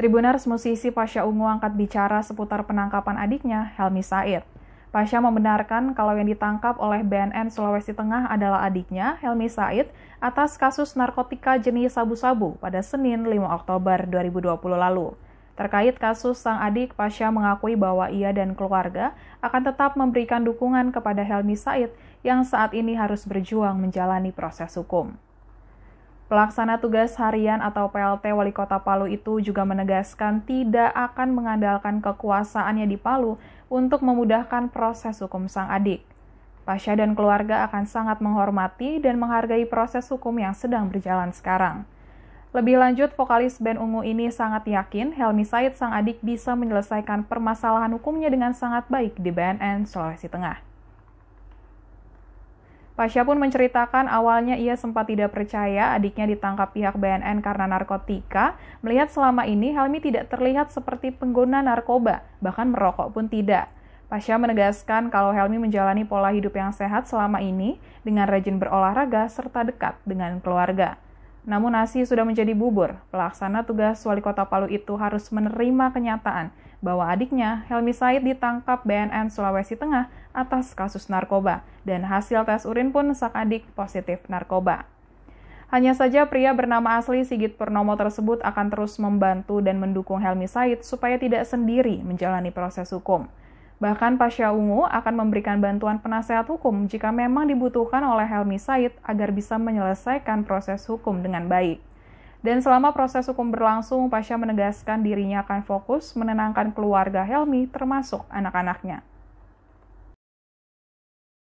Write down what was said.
Tribuners musisi Pasha Ungu angkat bicara seputar penangkapan adiknya, Helmi Said. Pasha membenarkan kalau yang ditangkap oleh BNN Sulawesi Tengah adalah adiknya, Helmi Said, atas kasus narkotika jenis sabu-sabu pada Senin 5 Oktober 2020 lalu. Terkait kasus sang adik, Pasha mengakui bahwa ia dan keluarga akan tetap memberikan dukungan kepada Helmi Said yang saat ini harus berjuang menjalani proses hukum. Pelaksana tugas harian atau PLT Wali Kota Palu itu juga menegaskan tidak akan mengandalkan kekuasaannya di Palu untuk memudahkan proses hukum sang adik. Pasha dan keluarga akan sangat menghormati dan menghargai proses hukum yang sedang berjalan sekarang. Lebih lanjut, vokalis band Ungu ini sangat yakin Helmi Said sang adik bisa menyelesaikan permasalahan hukumnya dengan sangat baik di BNN Sulawesi Tengah. Pasha pun menceritakan awalnya ia sempat tidak percaya adiknya ditangkap pihak BNN karena narkotika, melihat selama ini Helmi tidak terlihat seperti pengguna narkoba, bahkan merokok pun tidak. Pasha menegaskan kalau Helmi menjalani pola hidup yang sehat selama ini dengan rajin berolahraga serta dekat dengan keluarga. Namun nasi sudah menjadi bubur. Pelaksana tugas wali kota Palu itu harus menerima kenyataan bahwa adiknya, Helmi Said, ditangkap BNN Sulawesi Tengah atas kasus narkoba, dan hasil tes urin pun sang adik positif narkoba. Hanya saja pria bernama asli Sigit Purnomo tersebut akan terus membantu dan mendukung Helmi Said supaya tidak sendiri menjalani proses hukum. Bahkan Pasha Ungu akan memberikan bantuan penasehat hukum jika memang dibutuhkan oleh Helmi Said agar bisa menyelesaikan proses hukum dengan baik. Dan selama proses hukum berlangsung, Pasha menegaskan dirinya akan fokus menenangkan keluarga Helmi termasuk anak-anaknya.